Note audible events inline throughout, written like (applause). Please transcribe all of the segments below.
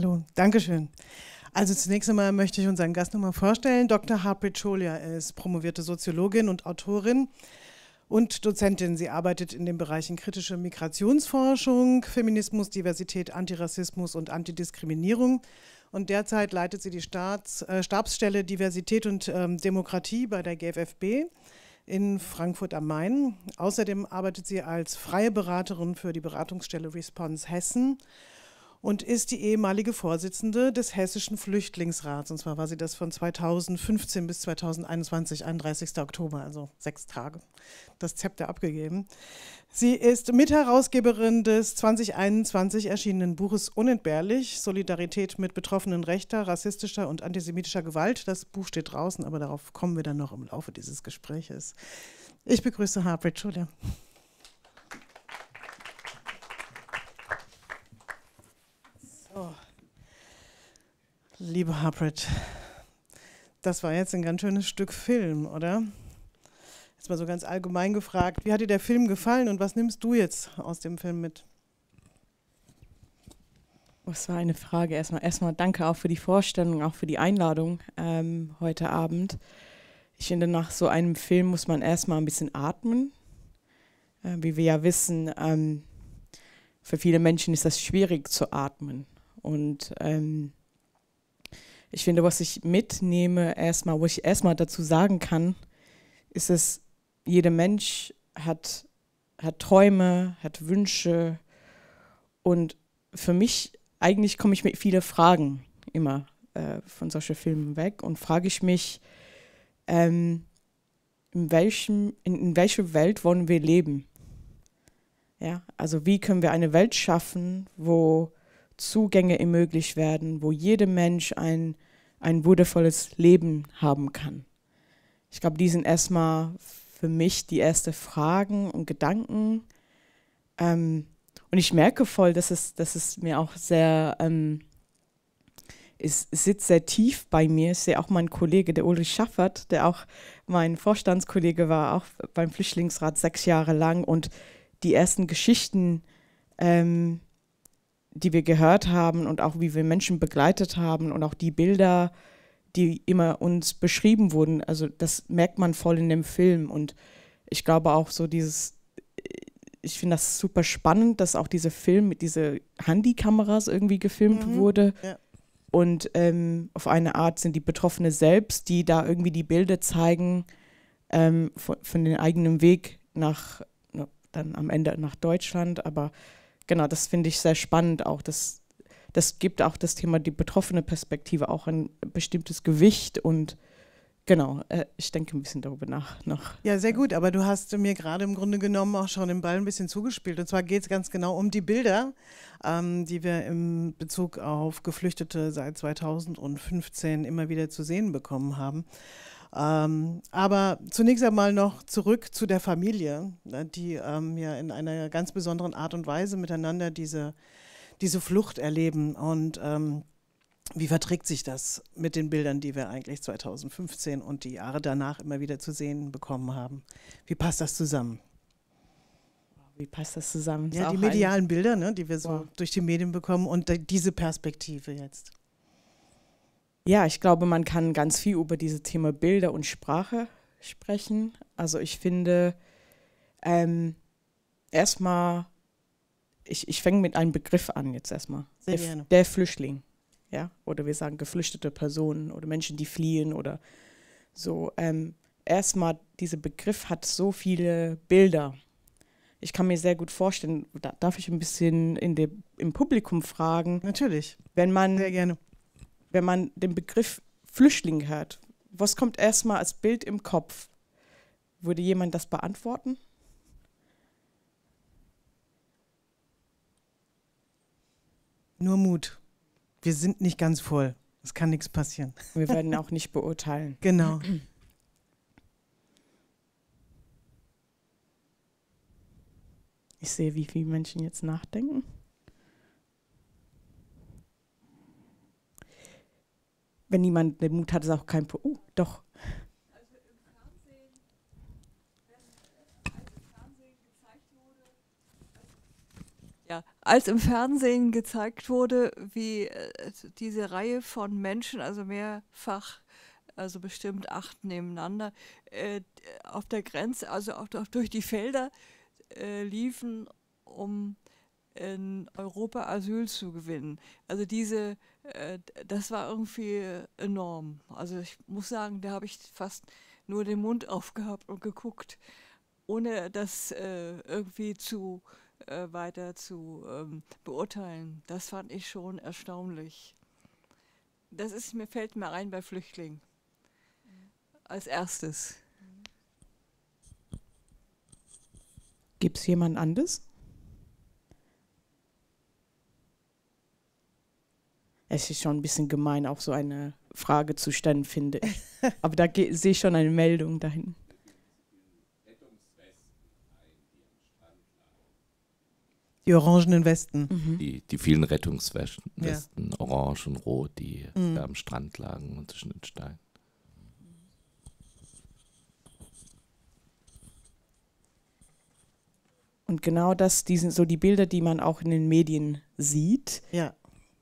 Hallo, Dankeschön. Also zunächst einmal möchte ich unseren Gast nochmal vorstellen. Dr. Harpreet Scholia ist promovierte Soziologin und Autorin und Dozentin. Sie arbeitet in den Bereichen kritische Migrationsforschung, Feminismus, Diversität, Antirassismus und Antidiskriminierung. Und derzeit leitet sie die Staats, äh, Stabsstelle Diversität und ähm, Demokratie bei der GFFB in Frankfurt am Main. Außerdem arbeitet sie als freie Beraterin für die Beratungsstelle Response Hessen und ist die ehemalige Vorsitzende des Hessischen Flüchtlingsrats. Und zwar war sie das von 2015 bis 2021, 31. Oktober, also sechs Tage, das Zepter abgegeben. Sie ist Mitherausgeberin des 2021 erschienenen Buches Unentbehrlich, Solidarität mit Betroffenen rechter, rassistischer und antisemitischer Gewalt. Das Buch steht draußen, aber darauf kommen wir dann noch im Laufe dieses Gespräches. Ich begrüße Harpreet Julia. Liebe Harpreet, das war jetzt ein ganz schönes Stück Film, oder? Jetzt mal so ganz allgemein gefragt, wie hat dir der Film gefallen und was nimmst du jetzt aus dem Film mit? Das war eine Frage. Erstmal, erstmal danke auch für die Vorstellung, auch für die Einladung ähm, heute Abend. Ich finde, nach so einem Film muss man erstmal ein bisschen atmen. Äh, wie wir ja wissen, ähm, für viele Menschen ist das schwierig zu atmen. Und ähm, ich finde, was ich mitnehme, erstmal, wo ich erstmal dazu sagen kann, ist es, jeder Mensch hat, hat Träume, hat Wünsche. Und für mich, eigentlich komme ich mit vielen Fragen immer äh, von solchen Filmen weg und frage ich mich, ähm, in, welchem, in, in welcher Welt wollen wir leben? Ja, also wie können wir eine Welt schaffen, wo Zugänge ermöglicht werden, wo jeder Mensch ein, ein würdevolles Leben haben kann. Ich glaube, die sind erstmal für mich die ersten Fragen und Gedanken. Ähm, und ich merke voll, dass es, dass es mir auch sehr, ähm, es, sitzt sehr tief bei mir. Ich sehe auch meinen Kollege, der Ulrich Schaffert, der auch mein Vorstandskollege war, auch beim Flüchtlingsrat sechs Jahre lang. Und die ersten Geschichten, ähm, die wir gehört haben und auch wie wir Menschen begleitet haben und auch die Bilder, die immer uns beschrieben wurden, also das merkt man voll in dem Film und ich glaube auch so dieses, ich finde das super spannend, dass auch dieser Film mit diesen Handykameras irgendwie gefilmt mhm. wurde. Ja. Und ähm, auf eine Art sind die Betroffene selbst, die da irgendwie die Bilder zeigen ähm, von, von dem eigenen Weg nach, na, dann am Ende nach Deutschland, aber genau, das finde ich sehr spannend auch. Das, das gibt auch das Thema die betroffene Perspektive auch ein bestimmtes Gewicht und Genau, äh, ich denke ein bisschen darüber nach noch. Ja, sehr gut, aber du hast mir gerade im Grunde genommen auch schon den Ball ein bisschen zugespielt. Und zwar geht es ganz genau um die Bilder, ähm, die wir im Bezug auf Geflüchtete seit 2015 immer wieder zu sehen bekommen haben. Ähm, aber zunächst einmal noch zurück zu der Familie, ne, die ähm, ja in einer ganz besonderen Art und Weise miteinander diese, diese Flucht erleben. Und ähm, wie verträgt sich das mit den Bildern, die wir eigentlich 2015 und die Jahre danach immer wieder zu sehen bekommen haben? Wie passt das zusammen? Wie passt das zusammen? Ja, die medialen Bilder, ne, die wir so wow. durch die Medien bekommen und diese Perspektive jetzt. Ja, ich glaube, man kann ganz viel über dieses Thema Bilder und Sprache sprechen. Also ich finde ähm, erstmal, ich, ich fange mit einem Begriff an jetzt erstmal. Sehr Der, der, Flüchtling, ja, oder wir sagen geflüchtete Personen oder Menschen, die fliehen oder so. Ähm, erstmal, dieser Begriff hat so viele Bilder. Ich kann mir sehr gut vorstellen, da darf ich ein bisschen in de, im Publikum fragen. Natürlich. Wenn man sehr gerne wenn man den Begriff Flüchtling hört, was kommt erstmal als Bild im Kopf? Würde jemand das beantworten? Nur Mut. Wir sind nicht ganz voll. Es kann nichts passieren. Wir werden auch nicht beurteilen. (laughs) Genau. Ich sehe, wie viele Menschen jetzt nachdenken. wenn niemand den Mut hat, ist auch kein Problem. Uh, doch. Ja, als im Fernsehen gezeigt wurde, wie äh, also diese Reihe von Menschen, also mehrfach, also bestimmt acht nebeneinander, äh, auf der Grenze, also auch durch die Felder äh, liefen, um in Europa Asyl zu gewinnen. Also diese äh, das war irgendwie enorm. Also ich muss sagen, da habe ich fast nur den Mund aufgehabt und geguckt, ohne das äh, irgendwie zu äh, weiter zu ähm, beurteilen. Das fand ich schon erstaunlich. Das ist mir fällt mir ein bei Flüchtlingen als erstes. Gibt es jemand anderes? es ist schon ein bisschen gemein, auch so eine Frage zu stellen, finde ich. Aber da sehe ich schon eine Meldung dahin. Die orangenen Westen. Mhm. Die, die vielen Rettungswesten, ja. orange und rot, die mhm. da am Strand lagen und zwischen den Steinen. Und genau das, die sind so die Bilder, die man auch in den Medien sieht. Ja.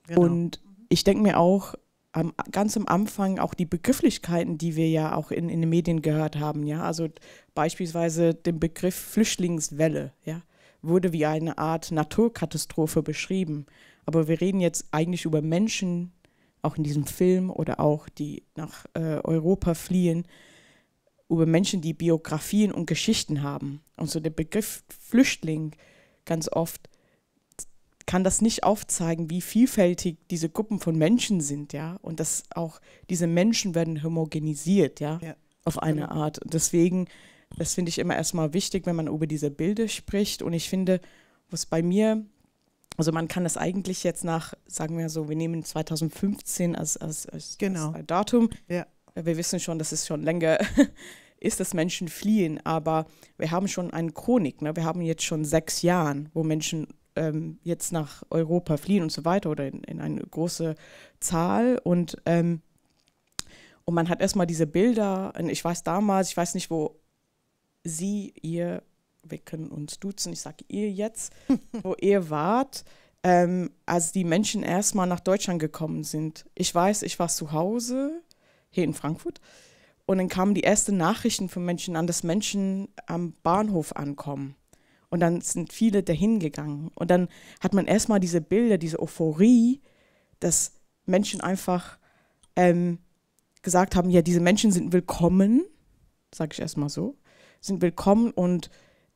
Genau. Und ich denke mir auch, am, ganz am Anfang auch die Begrifflichkeiten, die wir ja auch in, in den Medien gehört haben, ja, also beispielsweise den Begriff Flüchtlingswelle, ja, wurde wie eine Art Naturkatastrophe beschrieben. Aber wir reden jetzt eigentlich über Menschen, auch in diesem Film oder auch die nach äh, Europa fliehen, über Menschen, die Biografien und Geschichten haben. Und so der Begriff Flüchtling ganz oft kann das nicht aufzeigen, wie vielfältig diese Gruppen von Menschen sind, ja. Und dass auch diese Menschen werden homogenisiert, ja, ja. auf eine genau. Art. Und deswegen, das finde ich immer erstmal wichtig, wenn man über diese Bilder spricht. Und ich finde, was bei mir, also man kann das eigentlich jetzt nach, sagen wir so, wir nehmen 2015 als, als, als, genau. als Datum. Ja. Wir wissen schon, das ist schon länger. (laughs) ist, dass Menschen fliehen, aber wir haben schon eine Chronik. Ne? Wir haben jetzt schon sechs Jahre, wo Menschen ähm, jetzt nach Europa fliehen und so weiter oder in, in eine große Zahl. Und, ähm, und man hat erstmal diese Bilder, ich weiß damals, ich weiß nicht, wo sie, ihr, wir können uns duzen, ich sage ihr jetzt, (laughs) wo ihr wart, ähm, als die Menschen erstmal nach Deutschland gekommen sind. Ich weiß, ich war zu Hause, hier in Frankfurt. Und dann kamen die ersten Nachrichten von Menschen an, dass Menschen am Bahnhof ankommen. Und dann sind viele dahin gegangen. Und dann hat man erstmal diese Bilder, diese Euphorie, dass Menschen einfach ähm, gesagt haben, ja, diese Menschen sind willkommen, sage ich erstmal so, sind willkommen und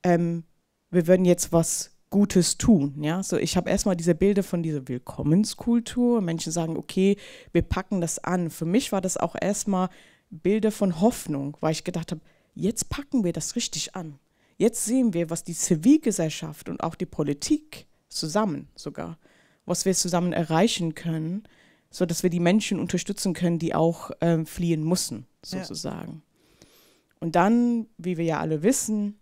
ähm, wir würden jetzt was Gutes tun. Ja, so ich habe erstmal diese Bilder von dieser Willkommenskultur. Menschen sagen, okay, wir packen das an. Für mich war das auch erstmal Bilder von Hoffnung, weil ich gedacht habe, jetzt packen wir das richtig an. Jetzt sehen wir, was die Zivilgesellschaft und auch die Politik zusammen sogar, was wir zusammen erreichen können, so dass wir die Menschen unterstützen können, die auch ähm, fliehen mussten, sozusagen. Ja. Und dann, wie wir ja alle wissen,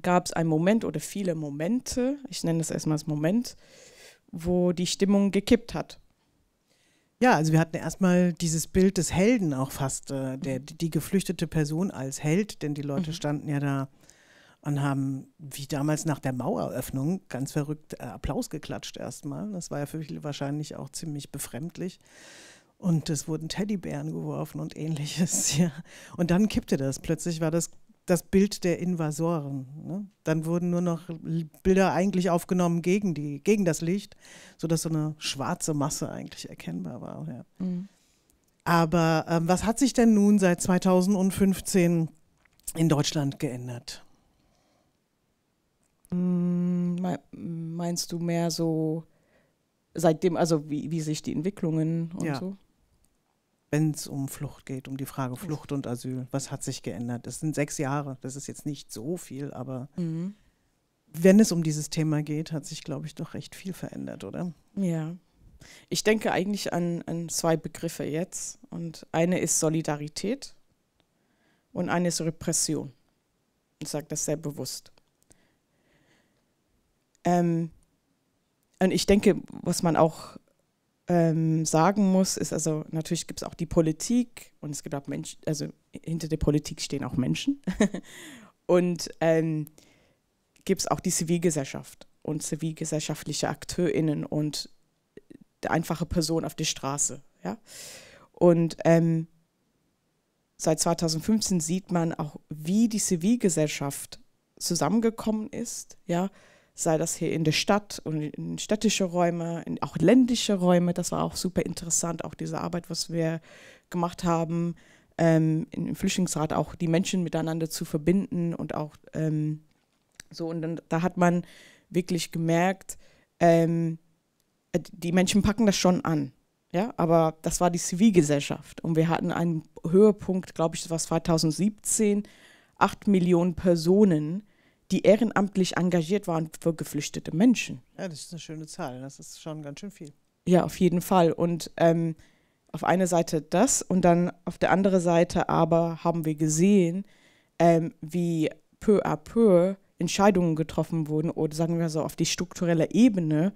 gab es einen Moment oder viele Momente, ich nenne das erstmal als Moment, wo die Stimmung gekippt hat. Ja, also wir hatten erstmal dieses Bild des Helden auch fast, äh, der, mhm. die geflüchtete Person als Held, denn die Leute mhm. standen ja da und haben wie damals nach der Maueröffnung ganz verrückt äh, Applaus geklatscht erstmal. Das war ja für viele wahrscheinlich auch ziemlich befremdlich. Und es wurden Teddybären geworfen und ähnliches. (laughs) Ja. Und dann kippte das. Plötzlich war das das Bild der Invasoren. Ne? Dann wurden nur noch Bilder eigentlich aufgenommen gegen, die, gegen das Licht, sodass so eine schwarze Masse eigentlich erkennbar war. Ja. Mhm. Aber ähm, was hat sich denn nun seit 2015 in Deutschland geändert? Mm, meinst du mehr so seitdem, also wie, wie sich die Entwicklungen und ja. so? Wenn es um Flucht geht, um die Frage Flucht und Asyl, was hat sich geändert? Das sind sechs Jahre, das ist jetzt nicht so viel, aber mhm. wenn es um dieses Thema geht, hat sich, glaube ich, doch recht viel verändert, oder? Ja. Ich denke eigentlich an, an zwei Begriffe jetzt. Und eine ist Solidarität und eine ist Repression. Ich sage das sehr bewusst. Ähm, und ich denke, was man auch ähm, sagen muss, ist also, natürlich gibt es auch die Politik und es gibt auch Menschen, also hinter der Politik stehen auch Menschen. (laughs) und ähm, gibt es auch die Zivilgesellschaft und zivilgesellschaftliche AkteurInnen und die einfache Person auf der Straße. Ja? Und ähm, seit 2015 sieht man auch, wie die Zivilgesellschaft zusammengekommen ist, ja, sei das hier in der Stadt und in städtische Räume, in auch ländliche Räume. Das war auch super interessant, auch diese Arbeit, was wir gemacht haben, ähm, im Flüchtlingsrat auch die Menschen miteinander zu verbinden und auch ähm, so. Und dann, da hat man wirklich gemerkt, ähm, die Menschen packen das schon an. Ja, aber das war die Zivilgesellschaft. Und wir hatten einen Höhepunkt, glaube ich, das war 2017, acht Millionen Personen, die ehrenamtlich engagiert waren für geflüchtete Menschen. Ja, das ist eine schöne Zahl. Das ist schon ganz schön viel. Ja, auf jeden Fall. Und ähm, auf einer Seite das und dann auf der anderen Seite aber haben wir gesehen, ähm, wie peu à peu Entscheidungen getroffen wurden oder sagen wir so auf die strukturelle Ebene,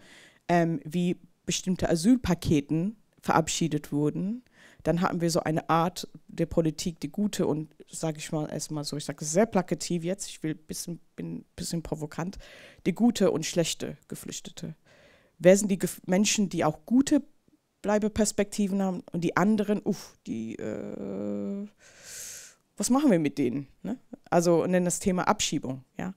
ähm, wie bestimmte Asylpaketen verabschiedet wurden, dann hatten wir so eine Art der Politik, die gute und, sage ich mal erstmal so, ich sage sehr plakativ jetzt, ich will bisschen, bin ein bisschen provokant, die gute und schlechte Geflüchtete. Wer sind die Gef Menschen, die auch gute Bleibeperspektiven haben und die anderen, uff, die, äh, was machen wir mit denen? Ne? Also, und dann das Thema Abschiebung, ja.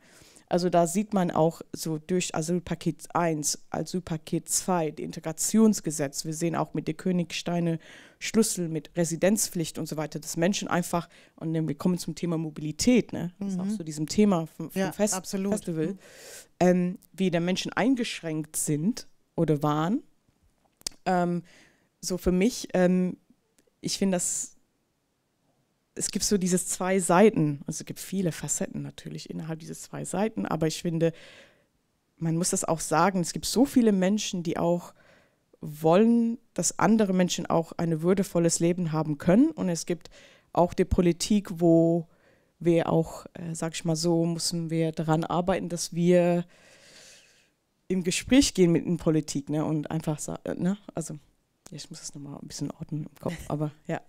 Also da sieht man auch so durch Asylpaket 1, Asylpaket 2, Integrationsgesetz. Wir sehen auch mit den Königsteine Schlüssel, mit Residenzpflicht und so weiter, dass Menschen einfach, und wir kommen zum Thema Mobilität, ne? das mhm. ist auch zu mhm. so diesem Thema vom, vom ja, Fest absolut. Festival, mhm. ähm, wie der Menschen eingeschränkt sind oder waren. Ähm, so für mich, ähm, ich finde das es gibt so dieses zwei Seiten, also es gibt viele Facetten natürlich innerhalb dieses zwei Seiten, aber ich finde, man muss das auch sagen, es gibt so viele Menschen, die auch wollen, dass andere Menschen auch ein würdevolles Leben haben können und es gibt auch die Politik, wo wir auch, äh, sag ich mal so, müssen wir daran arbeiten, dass wir im Gespräch gehen mit den Politik ne? und einfach, ne? also ich muss das nochmal ein bisschen ordnen im Kopf, (laughs) aber ja.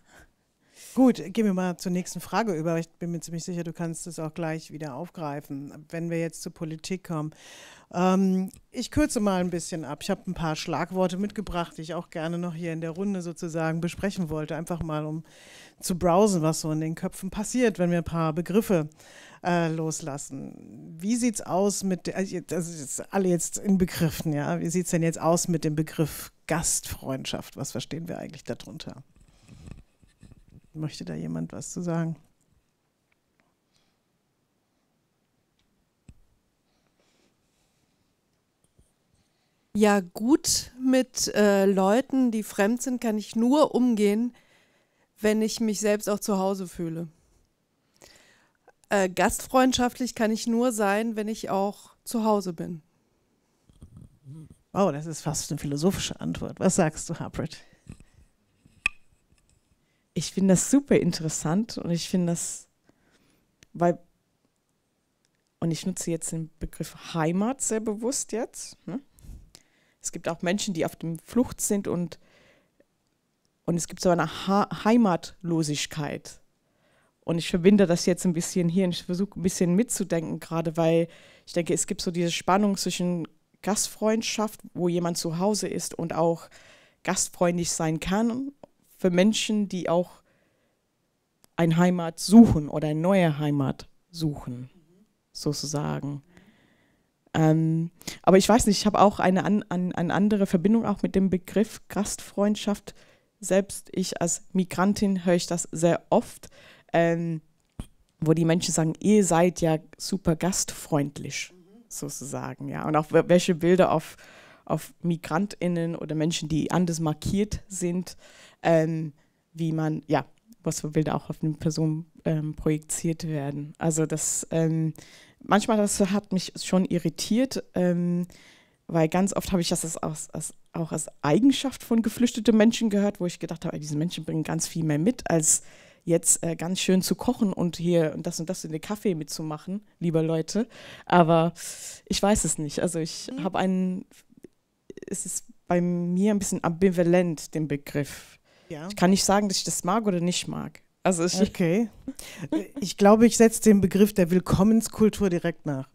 Gut, gehen wir mal zur nächsten Frage über. Ich bin mir ziemlich sicher, du kannst es auch gleich wieder aufgreifen, wenn wir jetzt zur Politik kommen. Ähm, ich kürze mal ein bisschen ab. Ich habe ein paar Schlagworte mitgebracht, die ich auch gerne noch hier in der Runde sozusagen besprechen wollte, einfach mal um zu browsen, was so in den Köpfen passiert, wenn wir ein paar Begriffe äh, loslassen. Wie sieht's aus mit, also das ist alle jetzt in Begriffen, ja? Wie sieht's denn jetzt aus mit dem Begriff Gastfreundschaft? Was verstehen wir eigentlich darunter? Möchte da jemand was zu sagen? Ja, gut mit äh, Leuten, die fremd sind, kann ich nur umgehen, wenn ich mich selbst auch zu Hause fühle. Äh, gastfreundschaftlich kann ich nur sein, wenn ich auch zu Hause bin. Oh, das ist fast eine philosophische Antwort. Was sagst du, Harpret? ich finde das super interessant und ich finde das, weil, und ich nutze jetzt den Begriff Heimat sehr bewusst jetzt. Ne? Es gibt auch Menschen, die auf dem Flucht sind und, und es gibt so eine ha Heimatlosigkeit. Und ich verbinde das jetzt ein bisschen hier und ich versuche ein bisschen mitzudenken, gerade weil ich denke, es gibt so diese Spannung zwischen Gastfreundschaft, wo jemand zu Hause ist und auch gastfreundlich sein kann für Menschen, die auch eine Heimat suchen oder eine neue Heimat suchen, sozusagen. Ähm, aber ich weiß nicht, ich habe auch eine, an, an, eine andere Verbindung auch mit dem Begriff Gastfreundschaft. Selbst ich als Migrantin höre ich das sehr oft, ähm, wo die Menschen sagen, ihr seid ja super gastfreundlich, sozusagen. Ja. Und auch welche Bilder auf, auf Migrantinnen oder Menschen, die anders markiert sind, ähm, wie man, ja, was für Bilder auch auf eine Person ähm, projiziert werden. Also das, ähm, manchmal das hat mich schon irritiert, ähm, weil ganz oft habe ich das als, als, auch als Eigenschaft von geflüchteten Menschen gehört, wo ich gedacht habe, diese Menschen bringen ganz viel mehr mit als jetzt äh, ganz schön zu kochen und hier und das und das in den Kaffee mitzumachen, lieber Leute. Aber ich weiß es nicht. Also ich mhm. habe einen, es ist bei mir ein bisschen ambivalent, den Begriff. Ja. Ich kann nicht sagen, dass ich das mag oder nicht mag. Also ich okay. (laughs) ich glaube, ich setze den Begriff der Willkommenskultur direkt nach.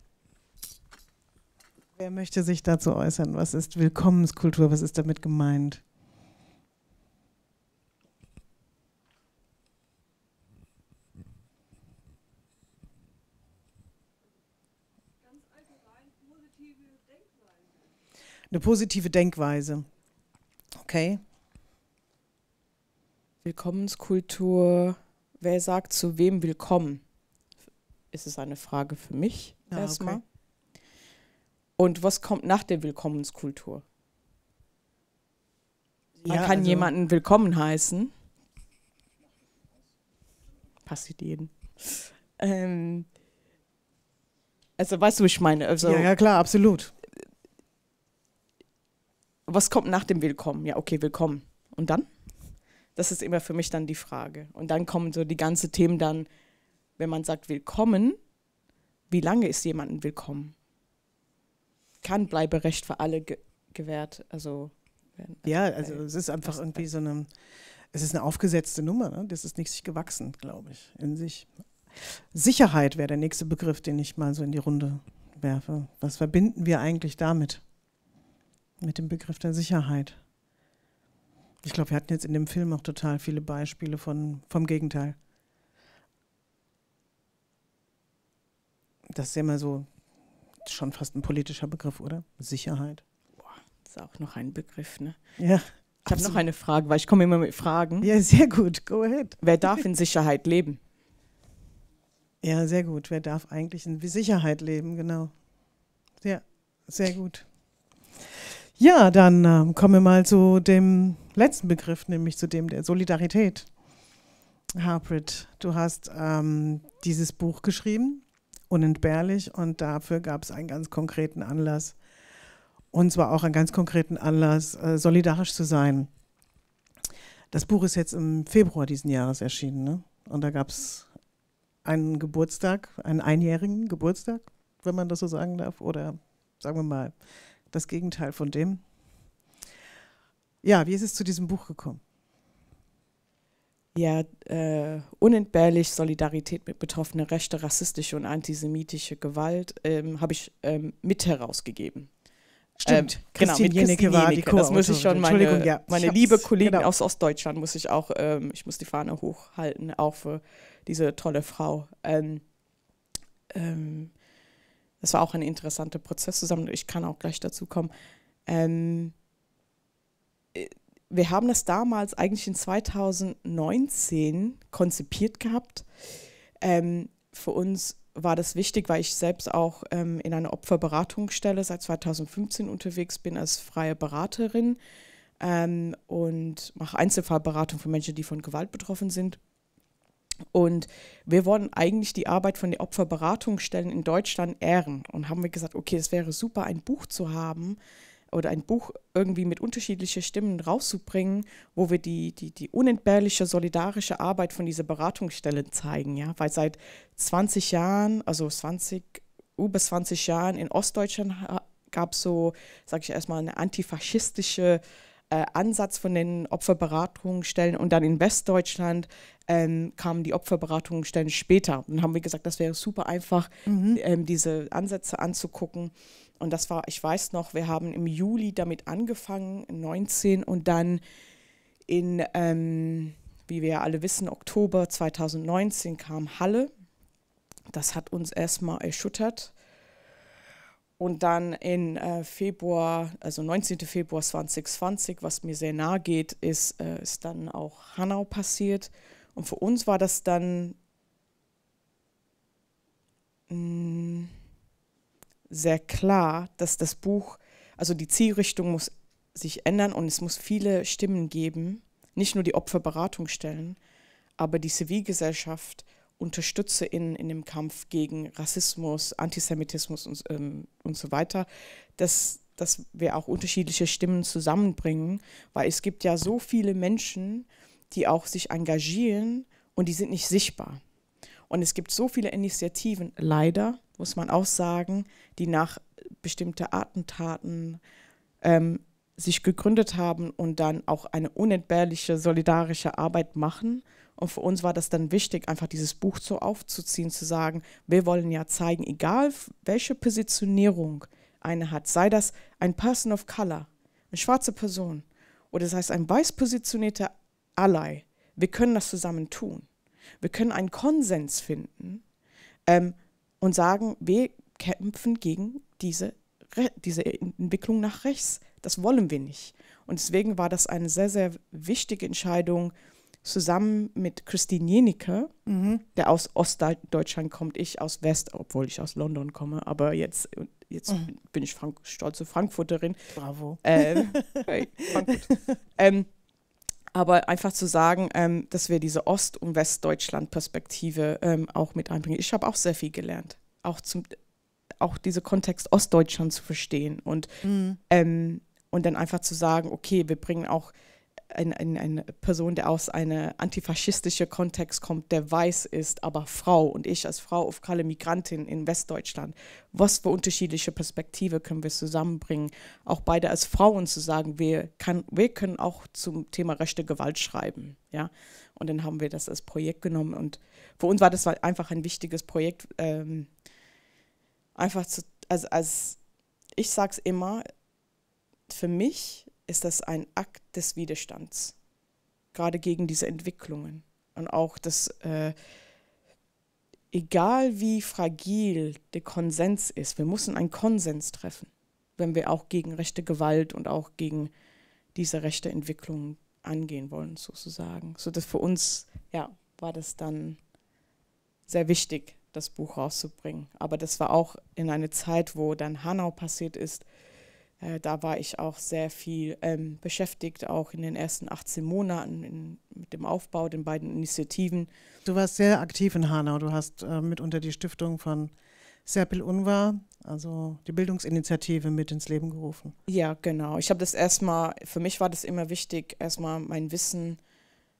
Wer möchte sich dazu äußern? Was ist Willkommenskultur? Was ist damit gemeint? Eine positive Denkweise. Okay. Willkommenskultur, wer sagt zu wem willkommen? Ist es eine Frage für mich ja, ah, erstmal. Okay. Und was kommt nach der Willkommenskultur? Man ja, kann also jemanden willkommen heißen. Passiert jeden. Ähm, also weißt du, ich meine? Also, ja, ja, klar, absolut. Was kommt nach dem Willkommen? Ja, okay, willkommen. Und dann? Das ist immer für mich dann die Frage. Und dann kommen so die ganzen Themen dann, wenn man sagt willkommen, wie lange ist jemand willkommen? Kann Bleiberecht für alle ge gewährt, also werden. Ja, also, also es ist einfach irgendwie so eine, es ist eine aufgesetzte Nummer, ne? das ist nicht sich gewachsen, glaube ich, in sich. Sicherheit wäre der nächste Begriff, den ich mal so in die Runde werfe. Was verbinden wir eigentlich damit? Mit dem Begriff der Sicherheit. Ich glaube, wir hatten jetzt in dem Film auch total viele Beispiele von, vom Gegenteil. Das ist ja immer so schon fast ein politischer Begriff, oder? Sicherheit. Boah, ist auch noch ein Begriff, ne? Ja. Ich habe noch eine Frage, weil ich komme immer mit Fragen. Ja, sehr gut. Go ahead. Wer darf in (laughs) Sicherheit leben? Ja, sehr gut. Wer darf eigentlich in Sicherheit leben? Genau. Ja, sehr gut. Ja, dann äh, kommen wir mal zu dem letzten Begriff, nämlich zu dem der Solidarität. Harprit, du hast ähm, dieses Buch geschrieben, unentbehrlich, und dafür gab es einen ganz konkreten Anlass. Und zwar auch einen ganz konkreten Anlass, äh, solidarisch zu sein. Das Buch ist jetzt im Februar diesen Jahres erschienen, ne? Und da gab es einen Geburtstag, einen einjährigen Geburtstag, wenn man das so sagen darf, oder sagen wir mal das Gegenteil von dem. Ja, wie ist es zu diesem Buch gekommen? Ja, äh, unentbehrlich Solidarität mit Betroffenen rechte, rassistische und antisemitische Gewalt ähm, habe ich ähm, mit herausgegeben. Stimmt, ähm, Christine genau, mit Jeneke war die Das muss ich schon meine, ja. meine ich liebe Kollegen genau. aus Ostdeutschland muss ich auch, ähm, ich muss die Fahne hochhalten, auch für diese tolle Frau. Ähm, ähm das war auch ein interessanter Prozess zusammen. Ich kann auch gleich dazu kommen. Ähm, äh, wir haben das damals eigentlich in 2019 konzipiert gehabt. Ähm, für uns war das wichtig, weil ich selbst auch ähm, in einer Opferberatungsstelle seit 2015 unterwegs bin als freie Beraterin ähm, und mache Einzelfallberatung für Menschen, die von Gewalt betroffen sind. Und wir wollen eigentlich die Arbeit von den Opferberatungsstellen in Deutschland ehren. Und haben wir gesagt, okay, es wäre super, ein Buch zu haben oder ein Buch irgendwie mit unterschiedlichen Stimmen rauszubringen, wo wir die, die, die unentbehrliche, solidarische Arbeit von dieser Beratungsstelle zeigen. Ja? Weil seit 20 Jahren, also 20, über 20 Jahren in Ostdeutschland gab es so, sage ich erstmal, eine antifaschistische äh, äh, Ansatz von den Opferberatungsstellen und dann in Westdeutschland ähm, kamen die Opferberatungsstellen später. Dann haben wir gesagt, das wäre super einfach, mhm. ähm, diese Ansätze anzugucken. Und das war, ich weiß noch, wir haben im Juli damit angefangen, 19 und dann in, ähm, wie wir ja alle wissen, Oktober 2019 kam Halle. Das hat uns erstmal erschüttert. Und dann in äh, Februar, also 19. Februar 2020, was mir sehr nahe geht, ist, äh, ist dann auch Hanau passiert. Und für uns war das dann mh, mm, sehr klar, dass das Buch, also die Zielrichtung muss sich ändern und es muss viele Stimmen geben, nicht nur die Opferberatungsstellen, aber die Zivilgesellschaft unterstütze in, in dem Kampf gegen Rassismus, Antisemitismus und, ähm, und so weiter, dass, dass wir auch unterschiedliche Stimmen zusammenbringen, weil es gibt ja so viele Menschen, die auch sich engagieren und die sind nicht sichtbar. Und es gibt so viele Initiativen, leider, muss man auch sagen, die nach bestimmten Attentaten ähm, sich gegründet haben und dann auch eine unentbehrliche solidarische Arbeit machen. Und für uns war das dann wichtig, einfach dieses Buch so aufzuziehen, zu sagen, wir wollen ja zeigen, egal welche Positionierung eine hat, sei das ein Person of Color, eine schwarze Person oder das heißt ein weiß positionierter Ally, wir können das zusammen tun. Wir können einen Konsens finden ähm, und sagen, wir kämpfen gegen diese, Re diese Entwicklung nach rechts. Das wollen wir nicht. Und deswegen war das eine sehr, sehr wichtige Entscheidung, zusammen mit Christine Jenike, mhm. der aus Ostdeutschland kommt, ich aus West, obwohl ich aus London komme, aber jetzt, jetzt mhm. bin ich Frank stolze Frankfurterin. Bravo. Ähm, (laughs) hey, Frankfurt. ähm, aber einfach zu sagen, ähm, dass wir diese Ost- und Westdeutschland-Perspektive ähm, auch mit einbringen. Ich habe auch sehr viel gelernt, auch zum auch diesen Kontext Ostdeutschland zu verstehen und mhm. Ähm, und dann einfach zu sagen, okay, wir bringen auch eine, eine, eine Person, der aus einem antifaschistischen Kontext kommt, der weiß ist, aber Frau und ich als Frau auf Kalle Migrantin in Westdeutschland, was für unterschiedliche Perspektive können wir zusammenbringen, auch beide als Frauen zu sagen, wir, kann, wir können auch zum Thema rechte Gewalt schreiben. Ja? Und dann haben wir das als Projekt genommen und für uns war das halt einfach ein wichtiges Projekt, ähm, einfach zu, also als ich es immer, für mich ist das ein Akt des Widerstands, gerade gegen diese Entwicklungen. Und auch dass äh, egal wie fragil der Konsens ist, wir müssen einen Konsens treffen, wenn wir auch gegen rechte Gewalt und auch gegen diese rechte Entwicklung angehen wollen, sozusagen. So dass für uns, ja, war das dann sehr wichtig, das Buch rauszubringen. Aber das war auch in einer Zeit, wo dann Hanau passiert ist, äh, da war ich auch sehr viel ähm, beschäftigt, auch in den ersten 18 Monaten in, mit dem Aufbau den beiden Initiativen. Du warst sehr aktiv in Hanau. Du hast äh, mitunter die Stiftung von Serpil Unwar, also die Bildungsinitiative, mit ins Leben gerufen. Ja, genau. Ich habe das erstmal, für mich war das immer wichtig, erstmal mein Wissen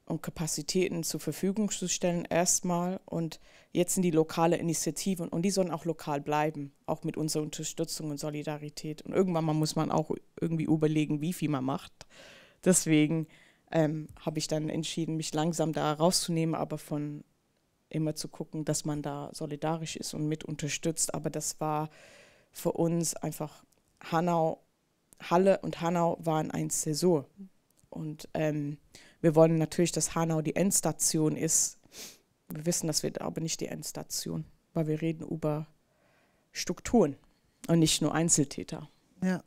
und Kapazitäten zur Verfügung zu stellen, erstmal und jetzt sind die lokale Initiativen und die sollen auch lokal bleiben, auch mit unserer Unterstützung und Solidarität. Und irgendwann muss man auch irgendwie überlegen, wie viel man macht. Deswegen ähm, habe ich dann entschieden, mich langsam da rauszunehmen, aber von immer zu gucken, dass man da solidarisch ist und mit unterstützt. Aber das war für uns einfach Hanau, Halle und Hanau waren ein Zäsur. Und ähm, wir wollen natürlich, dass Hanau die Endstation ist wir wissen, dass wir aber nicht die Endstation, weil wir reden über Strukturen und nicht nur Einzeltäter. Ja.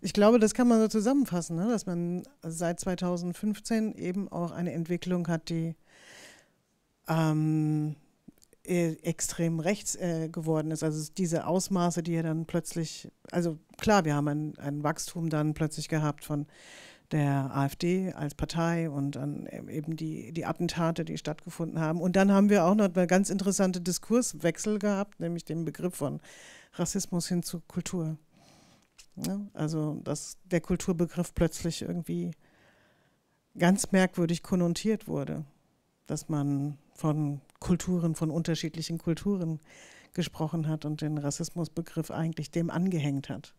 Ich glaube, das kann man so zusammenfassen, ne? dass man seit 2015 eben auch eine Entwicklung hat, die ähm, e, extrem rechts äh, geworden ist. Also diese Ausmaße, die ja dann plötzlich, also klar, wir haben ein, ein Wachstum dann plötzlich gehabt von der AfD als Partei und dann ähm, eben die, die Attentate, die stattgefunden haben. Und dann haben wir auch noch einen ganz interessanten Diskurswechsel gehabt, nämlich den Begriff von Rassismus hin zu Kultur. Ja, also, dass der Kulturbegriff plötzlich irgendwie ganz merkwürdig konnotiert wurde, dass man von Kulturen, von unterschiedlichen Kulturen gesprochen hat und den Rassismusbegriff eigentlich dem angehängt hat,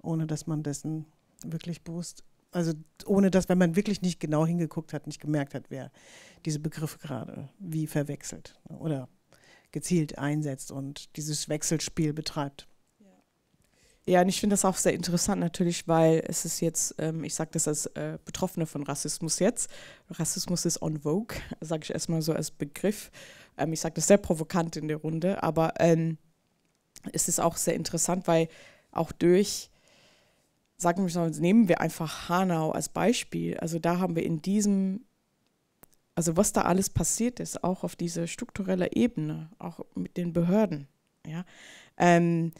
ohne dass man dessen wirklich bewusst also ohne dass, wenn man wirklich nicht genau hingeguckt hat, nicht gemerkt hat, wer diese Begriffe gerade wie verwechselt ne, oder gezielt einsetzt und dieses Wechselspiel betreibt. Ja, und ich finde das auch sehr interessant natürlich, weil es ist jetzt, ähm, ich sage das als äh, Betroffene von Rassismus jetzt, Rassismus ist on vogue, (laughs) sage ich erstmal so als Begriff. Ähm, ich sage das sehr provokant in der Runde, aber ähm, es ist auch sehr interessant, weil auch durch sagen wir mal, nehmen wir einfach Hanau als Beispiel. Also da haben wir in diesem, also was da alles passiert ist, auch auf dieser strukturellen Ebene, auch mit den Behörden, ja, ähm,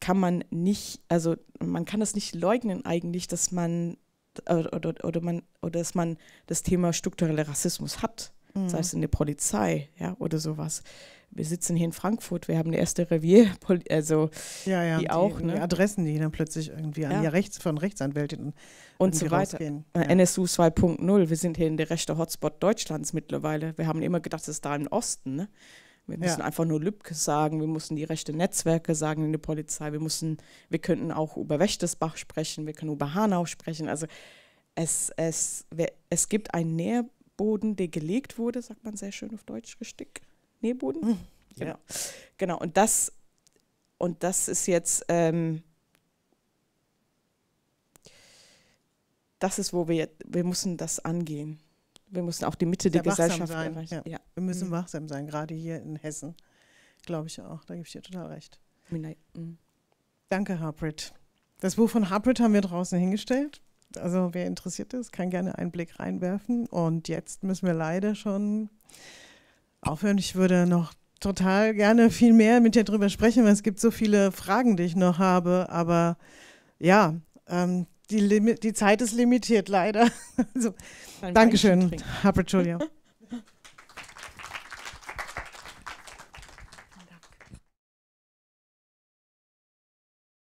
kann man nicht, also man kann das nicht leugnen eigentlich, dass man oder, äh, oder, oder man oder dass man das Thema struktureller Rassismus hat, mhm. sei es in der Polizei, ja, oder sowas wir sitzen hier in Frankfurt, wir haben eine erste Revier, also ja, ja, die, auch. Die, ne? die Adressen, die dann plötzlich irgendwie ja. an die Rechts, von Rechtsanwältinnen und so weiter. Rausgehen. Äh, NSU 2.0, wir sind hier in der rechte Hotspot Deutschlands mittlerweile. Wir haben immer gedacht, es ist da im Osten. Ne? Wir müssen einfach nur Lübcke sagen, wir müssen die rechte Netzwerke sagen in der Polizei, wir mussten, wir könnten auch über Wächtersbach sprechen, wir können über Hanau sprechen. Also es, es, es gibt einen Nährboden, der gelegt wurde, sagt man sehr schön auf Deutsch, richtig. Nähboden. Mhm. Genau. Ja. genau. Und das, und das ist jetzt, ähm, das ist, wo wir jetzt, wir müssen das angehen. Wir müssen auch die Mitte der, der Gesellschaft sein. erreichen. Ja. Ja. Wir müssen mhm. wachsam sein, gerade hier in Hessen, glaube ich auch. Da gebe ich dir total recht. Mhm. Danke, Harprit. Das Buch von Harprit haben wir draußen hingestellt. Also wer interessiert ist, kann gerne einen Blick reinwerfen. Und jetzt müssen wir leider schon aufhören. Ich würde noch total gerne viel mehr mit dir drüber sprechen, weil es gibt so viele Fragen, die ich noch habe. Aber ja, ähm, die, die, Zeit ist limitiert, leider. (laughs) Also, Dankeschön, Herbert Julia. (laughs)